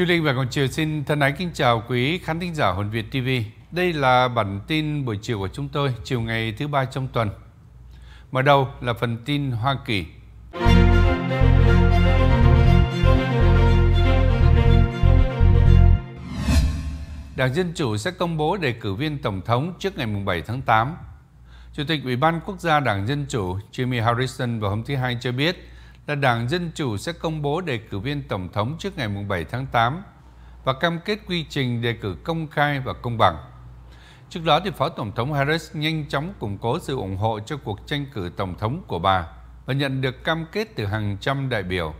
Chu Linh và Ngọc Triều xin thân ái kính chào quý khán thính giả Hồn Việt TV. Đây là bản tin buổi chiều của chúng tôi, chiều ngày thứ ba trong tuần. Mở đầu là phần tin Hoa Kỳ. Đảng Dân Chủ sẽ công bố đề cử viên Tổng thống trước ngày 7 tháng 8. Chủ tịch Ủy ban Quốc gia Đảng Dân Chủ Jimmy Harrison vào hôm thứ Hai cho biết là Đảng Dân Chủ sẽ công bố đề cử viên Tổng thống trước ngày 7 tháng 8 và cam kết quy trình đề cử công khai và công bằng. Trước đó, thì Phó Tổng thống Harris nhanh chóng củng cố sự ủng hộ cho cuộc tranh cử Tổng thống của bà và nhận được cam kết từ hàng trăm đại biểu.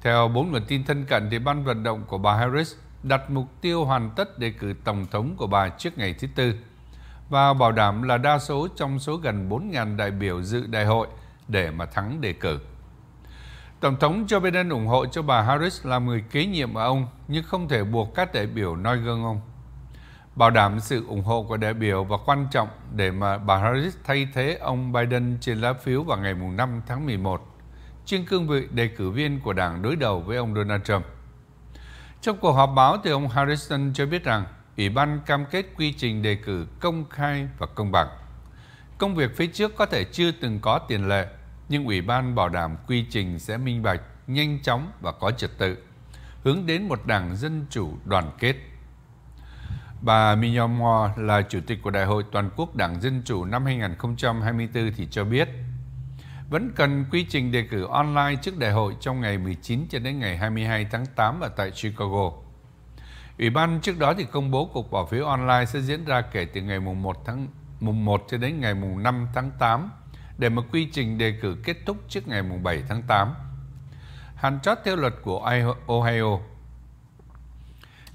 Theo bốn nguồn tin thân cận, thì ban vận động của bà Harris đặt mục tiêu hoàn tất đề cử Tổng thống của bà trước ngày thứ Tư và bảo đảm là đa số trong số gần 4.000 đại biểu dự đại hội để mà thắng đề cử. Tổng thống Joe Biden ủng hộ cho bà Harris làm người kế nhiệm ở ông, nhưng không thể buộc các đại biểu noi gương ông. Bảo đảm sự ủng hộ của đại biểu và quan trọng để mà bà Harris thay thế ông Biden trên lá phiếu vào ngày 5 tháng 11 trên cương vị đề cử viên của đảng đối đầu với ông Donald Trump. Trong cuộc họp báo thì ông Harrison cho biết rằng Ủy ban cam kết quy trình đề cử công khai và công bằng. Công việc phía trước có thể chưa từng có tiền lệ nhưng Ủy ban bảo đảm quy trình sẽ minh bạch, nhanh chóng và có trật tự, hướng đến một đảng dân chủ đoàn kết. Bà Miyamwa là Chủ tịch của Đại hội Toàn quốc Đảng Dân Chủ năm 2024 thì cho biết, vẫn cần quy trình đề cử online trước đại hội trong ngày 19 cho đến ngày 22 tháng 8 ở tại Chicago. Ủy ban trước đó thì công bố cuộc bỏ phiếu online sẽ diễn ra kể từ ngày mùng 1 tháng mùng 1 cho đến ngày mùng 5 tháng 8 để một quy trình đề cử kết thúc trước ngày 7 tháng 8. Hàn chót theo luật của Ohio.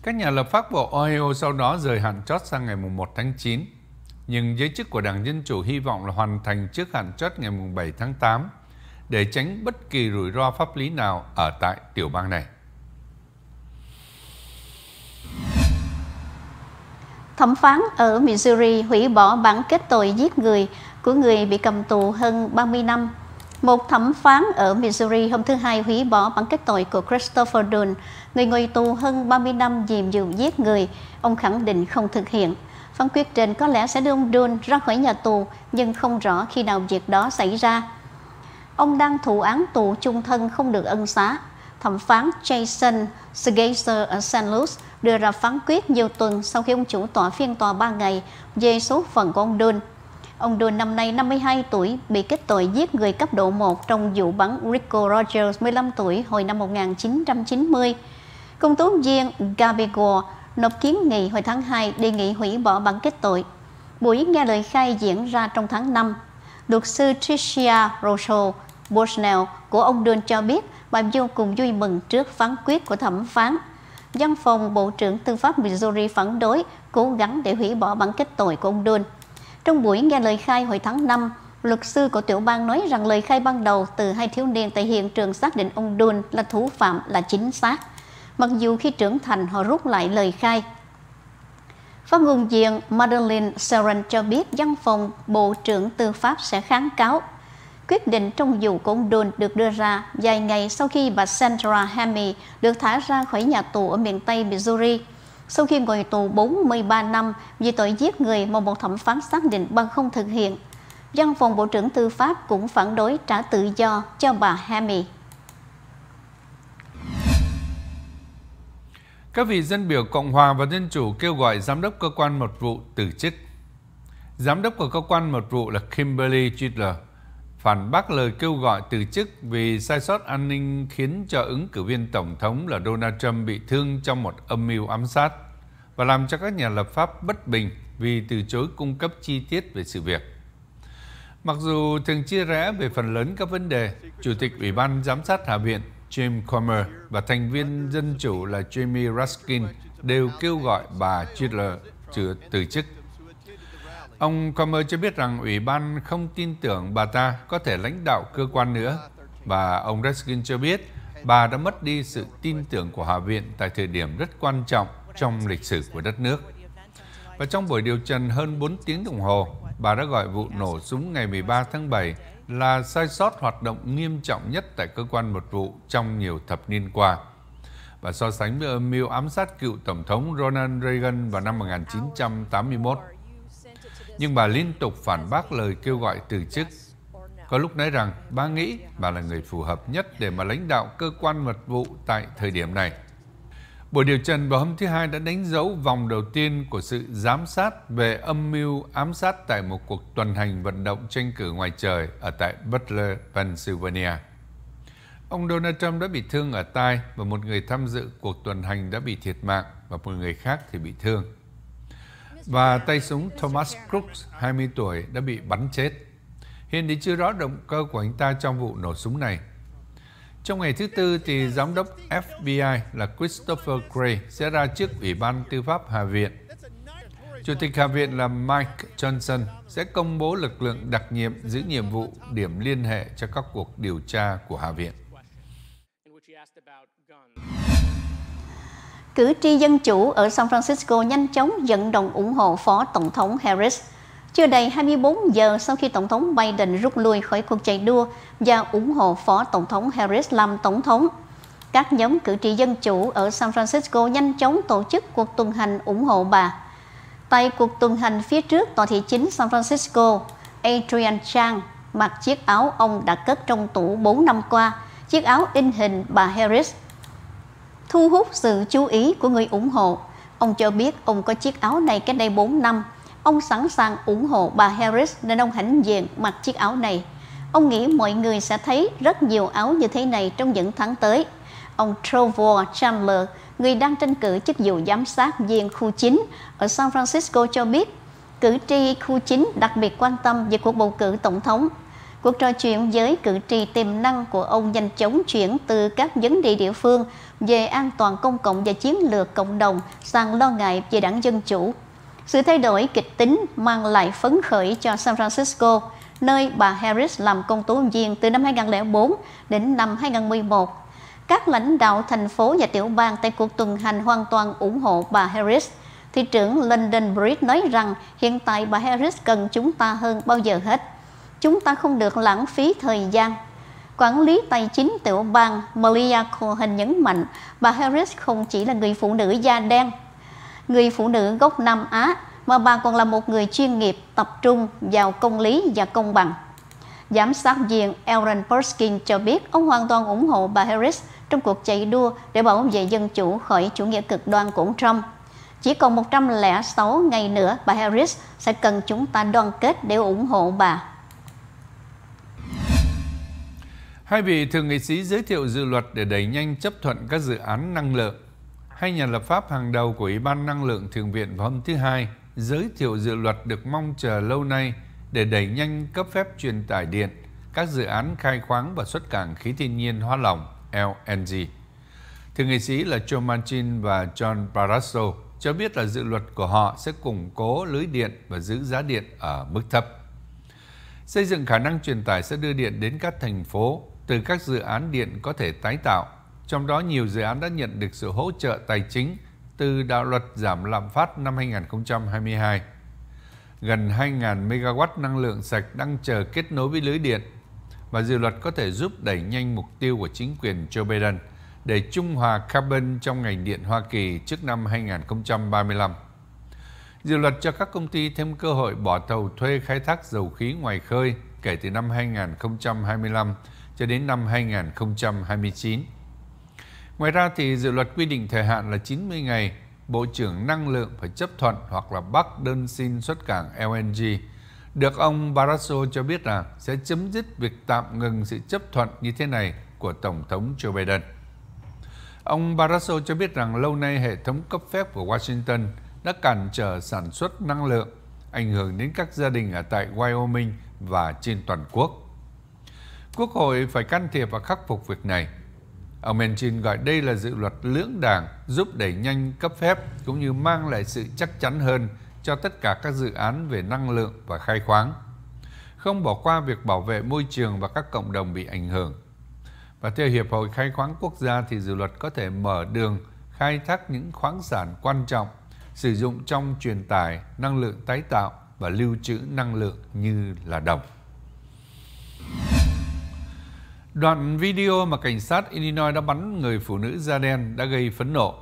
Các nhà lập pháp của Ohio sau đó rời hạn chót sang ngày 1 tháng 9, nhưng giới chức của Đảng Dân Chủ hy vọng là hoàn thành trước hạn chót ngày 7 tháng 8 để tránh bất kỳ rủi ro pháp lý nào ở tại tiểu bang này. Thẩm phán ở Missouri hủy bỏ bản kết tội giết người của người bị cầm tù hơn 30 năm. Một thẩm phán ở Missouri hôm thứ Hai hủy bỏ bản kết tội của Christopher Dunn, người ngồi tù hơn 30 năm vì vụ giết người. Ông khẳng định không thực hiện. Phán quyết trên có lẽ sẽ đưa ông Dunn ra khỏi nhà tù, nhưng không rõ khi nào việc đó xảy ra. Ông đang thụ án tù chung thân không được ân xá. Thẩm phán Jason Segaser ở San Luis đưa ra phán quyết nhiều tuần sau khi ông chủ tọa phiên tòa 3 ngày về số phận của ông Dunn Ông Don năm nay 52 tuổi bị kết tội giết người cấp độ 1 trong vụ bắn Rico Rogers 15 tuổi hồi năm 1990. Công tố viên Gabigor nộp kiến nghị hồi tháng 2 đề nghị hủy bỏ bản kết tội. Buổi nghe lời khai diễn ra trong tháng 5. Luật sư Tricia Rosso Bushnell của ông Don cho biết bà vô cùng vui mừng trước phán quyết của thẩm phán. Văn phòng Bộ trưởng Tư pháp Missouri phản đối cố gắng để hủy bỏ bản kết tội của ông Don. Trong buổi nghe lời khai hồi tháng 5, luật sư của tiểu bang nói rằng lời khai ban đầu từ hai thiếu niên tại hiện trường xác định ông Dun là thủ phạm là chính xác, mặc dù khi trưởng thành họ rút lại lời khai. Phát ngôn viên Madeleine Seren cho biết văn phòng Bộ trưởng Tư pháp sẽ kháng cáo. Quyết định trong vụ của ông Dun được đưa ra vài ngày sau khi bà Sandra Hamy được thả ra khỏi nhà tù ở miền Tây Missouri sau khi ngồi tù 43 năm vì tội giết người mà một thẩm phán xác định bằng không thực hiện. Văn phòng Bộ trưởng Tư pháp cũng phản đối trả tự do cho bà Hami. Các vị dân biểu Cộng hòa và Dân chủ kêu gọi giám đốc cơ quan mật vụ từ chức. Giám đốc của cơ quan mật vụ là Kimberly Chitler phản bác lời kêu gọi từ chức vì sai sót an ninh khiến cho ứng cử viên Tổng thống là Donald Trump bị thương trong một âm mưu ám sát và làm cho các nhà lập pháp bất bình vì từ chối cung cấp chi tiết về sự việc. Mặc dù thường chia rẽ về phần lớn các vấn đề, Chủ tịch Ủy ban Giám sát Hạ viện Jim Comer và thành viên dân chủ là Jamie Raskin đều kêu gọi bà Chitler từ chức. Ông Comer cho biết rằng Ủy ban không tin tưởng bà ta có thể lãnh đạo cơ quan nữa và ông Reskin cho biết bà đã mất đi sự tin tưởng của Hạ viện tại thời điểm rất quan trọng trong lịch sử của đất nước. Và trong buổi điều trần hơn 4 tiếng đồng hồ, bà đã gọi vụ nổ súng ngày 13 tháng 7 là sai sót hoạt động nghiêm trọng nhất tại cơ quan mật vụ trong nhiều thập niên qua và so sánh với âm mưu ám sát cựu Tổng thống Ronald Reagan vào năm 1981 nhưng bà liên tục phản bác lời kêu gọi từ chức. Có lúc nói rằng bà nghĩ bà là người phù hợp nhất để mà lãnh đạo cơ quan mật vụ tại thời điểm này. Buổi điều trần vào hôm thứ Hai đã đánh dấu vòng đầu tiên của sự giám sát về âm mưu ám sát tại một cuộc tuần hành vận động tranh cử ngoài trời ở tại Butler, Pennsylvania. Ông Donald Trump đã bị thương ở tai và một người tham dự cuộc tuần hành đã bị thiệt mạng và một người khác thì bị thương và tay súng Thomas Crooks, 20 tuổi, đã bị bắn chết. Hiện thì chưa rõ động cơ của anh ta trong vụ nổ súng này. Trong ngày thứ Tư thì Giám đốc FBI là Christopher Gray sẽ ra trước Ủy ban Tư pháp Hạ viện. Chủ tịch Hạ viện là Mike Johnson sẽ công bố lực lượng đặc nhiệm giữ nhiệm vụ điểm liên hệ cho các cuộc điều tra của Hạ viện. cử tri dân chủ ở San Francisco nhanh chóng dẫn động ủng hộ Phó Tổng thống Harris. Chưa đầy 24 giờ sau khi Tổng thống Biden rút lui khỏi cuộc chạy đua và ủng hộ Phó Tổng thống Harris làm Tổng thống, các nhóm cử tri dân chủ ở San Francisco nhanh chóng tổ chức cuộc tuần hành ủng hộ bà. Tại cuộc tuần hành phía trước tòa thị chính San Francisco, Adrian Chang mặc chiếc áo ông đã cất trong tủ 4 năm qua, chiếc áo in hình bà Harris – thu hút sự chú ý của người ủng hộ. Ông cho biết ông có chiếc áo này cách đây 4 năm. Ông sẵn sàng ủng hộ bà Harris nên ông hãnh diện mặc chiếc áo này. Ông nghĩ mọi người sẽ thấy rất nhiều áo như thế này trong những tháng tới. Ông Trevor Chandler, người đang tranh cử chức vụ giám sát viên khu 9 ở San Francisco cho biết, cử tri khu 9 đặc biệt quan tâm về cuộc bầu cử tổng thống Cuộc trò chuyện với cử tri tiềm năng của ông nhanh chóng chuyển từ các vấn đề địa phương về an toàn công cộng và chiến lược cộng đồng sang lo ngại về đảng Dân Chủ. Sự thay đổi kịch tính mang lại phấn khởi cho San Francisco, nơi bà Harris làm công tố viên từ năm 2004 đến năm 2011. Các lãnh đạo thành phố và tiểu bang tại cuộc tuần hành hoàn toàn ủng hộ bà Harris. Thị trưởng London Bridge nói rằng hiện tại bà Harris cần chúng ta hơn bao giờ hết chúng ta không được lãng phí thời gian. Quản lý tài chính tiểu bang Maria Cohen nhấn mạnh bà Harris không chỉ là người phụ nữ da đen, người phụ nữ gốc Nam Á mà bà còn là một người chuyên nghiệp tập trung vào công lý và công bằng. Giám sát viên Aaron Perskin cho biết ông hoàn toàn ủng hộ bà Harris trong cuộc chạy đua để bảo vệ dân chủ khỏi chủ nghĩa cực đoan của ông Trump. Chỉ còn 106 ngày nữa, bà Harris sẽ cần chúng ta đoàn kết để ủng hộ bà. Hai vị thượng nghị sĩ giới thiệu dự luật để đẩy nhanh chấp thuận các dự án năng lượng. Hai nhà lập pháp hàng đầu của Ủy ban Năng lượng Thượng viện vào hôm thứ Hai giới thiệu dự luật được mong chờ lâu nay để đẩy nhanh cấp phép truyền tải điện, các dự án khai khoáng và xuất cảng khí thiên nhiên hóa lỏng LNG. Thượng nghị sĩ là Joe Manchin và John Barrasso cho biết là dự luật của họ sẽ củng cố lưới điện và giữ giá điện ở mức thấp. Xây dựng khả năng truyền tải sẽ đưa điện đến các thành phố, từ các dự án điện có thể tái tạo, trong đó nhiều dự án đã nhận được sự hỗ trợ tài chính từ đạo luật giảm lạm phát năm 2022. Gần 2.000 MW năng lượng sạch đang chờ kết nối với lưới điện và dự luật có thể giúp đẩy nhanh mục tiêu của chính quyền Joe Biden để trung hòa carbon trong ngành điện Hoa Kỳ trước năm 2035. Dự luật cho các công ty thêm cơ hội bỏ thầu thuê khai thác dầu khí ngoài khơi kể từ năm 2025 cho đến năm 2029. Ngoài ra thì dự luật quy định thời hạn là 90 ngày Bộ trưởng Năng lượng phải chấp thuận hoặc là bắt đơn xin xuất cảng LNG. Được ông Barroso cho biết là sẽ chấm dứt việc tạm ngừng sự chấp thuận như thế này của Tổng thống Joe Biden. Ông Barroso cho biết rằng lâu nay hệ thống cấp phép của Washington đã cản trở sản xuất năng lượng, ảnh hưởng đến các gia đình ở tại Wyoming và trên toàn quốc. Quốc hội phải can thiệp và khắc phục việc này. Ông Manchin gọi đây là dự luật lưỡng đảng giúp đẩy nhanh cấp phép cũng như mang lại sự chắc chắn hơn cho tất cả các dự án về năng lượng và khai khoáng. Không bỏ qua việc bảo vệ môi trường và các cộng đồng bị ảnh hưởng. Và theo Hiệp hội Khai khoáng Quốc gia thì dự luật có thể mở đường khai thác những khoáng sản quan trọng sử dụng trong truyền tải năng lượng tái tạo và lưu trữ năng lượng như là đồng. Đoạn video mà cảnh sát Illinois đã bắn người phụ nữ da đen đã gây phẫn nộ.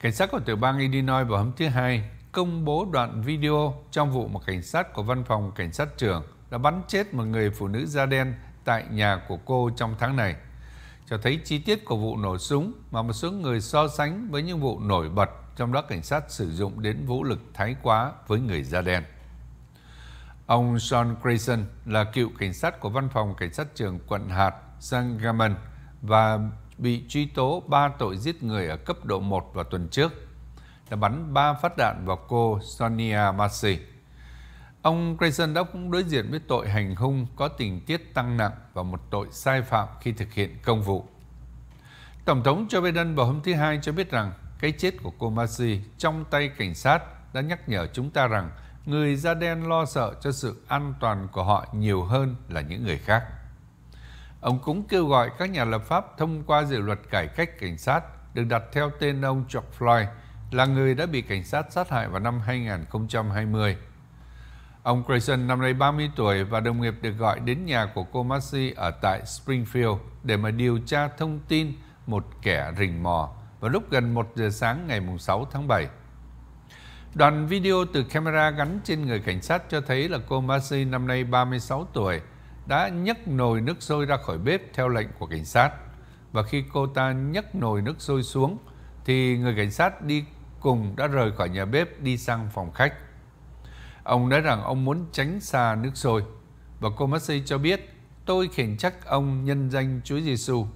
Cảnh sát của tiểu bang Illinois vào hôm thứ Hai công bố đoạn video trong vụ mà cảnh sát của văn phòng cảnh sát trưởng đã bắn chết một người phụ nữ da đen tại nhà của cô trong tháng này, cho thấy chi tiết của vụ nổ súng mà một số người so sánh với những vụ nổi bật trong đó cảnh sát sử dụng đến vũ lực thái quá với người da đen. Ông Sean Grayson là cựu cảnh sát của văn phòng cảnh sát trưởng quận hạt Sangamon và bị truy tố 3 tội giết người ở cấp độ 1 vào tuần trước đã bắn 3 phát đạn vào cô Sonia Massey. Ông Grayson đã cũng đối diện với tội hành hung có tình tiết tăng nặng và một tội sai phạm khi thực hiện công vụ. Tổng thống Joe Biden vào hôm thứ Hai cho biết rằng cái chết của cô Massey trong tay cảnh sát đã nhắc nhở chúng ta rằng người da đen lo sợ cho sự an toàn của họ nhiều hơn là những người khác. Ông cũng kêu gọi các nhà lập pháp thông qua dự luật cải cách cảnh sát được đặt theo tên ông George Floyd là người đã bị cảnh sát sát hại vào năm 2020. Ông Grayson năm nay 30 tuổi và đồng nghiệp được gọi đến nhà của cô Marcy ở tại Springfield để mà điều tra thông tin một kẻ rình mò vào lúc gần 1 giờ sáng ngày 6 tháng 7. Đoạn video từ camera gắn trên người cảnh sát cho thấy là cô Marcy năm nay 36 tuổi đã nhấc nồi nước sôi ra khỏi bếp theo lệnh của cảnh sát. Và khi cô ta nhấc nồi nước sôi xuống thì người cảnh sát đi cùng đã rời khỏi nhà bếp đi sang phòng khách. Ông nói rằng ông muốn tránh xa nước sôi và cô Marcy cho biết tôi khiển trách ông nhân danh Chúa Giêsu.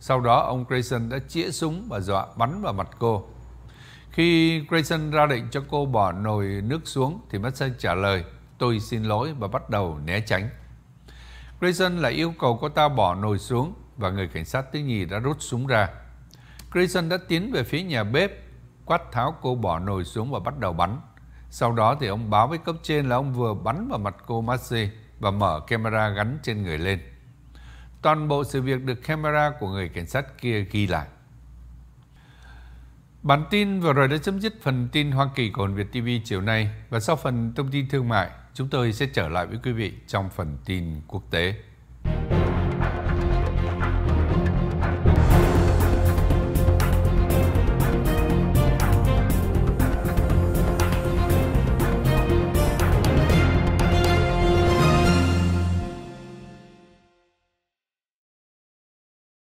Sau đó ông Grayson đã chĩa súng và dọa bắn vào mặt cô khi Grayson ra định cho cô bỏ nồi nước xuống thì Mason trả lời tôi xin lỗi và bắt đầu né tránh. Grayson lại yêu cầu cô ta bỏ nồi xuống và người cảnh sát thứ nhì đã rút súng ra. Grayson đã tiến về phía nhà bếp, quát tháo cô bỏ nồi xuống và bắt đầu bắn. Sau đó thì ông báo với cấp trên là ông vừa bắn vào mặt cô Marcy và mở camera gắn trên người lên. Toàn bộ sự việc được camera của người cảnh sát kia ghi lại. Bản tin vừa rồi đã chấm dứt phần tin Hoa Kỳ của Hồn Việt TV chiều nay và sau phần thông tin thương mại, chúng tôi sẽ trở lại với quý vị trong phần tin quốc tế.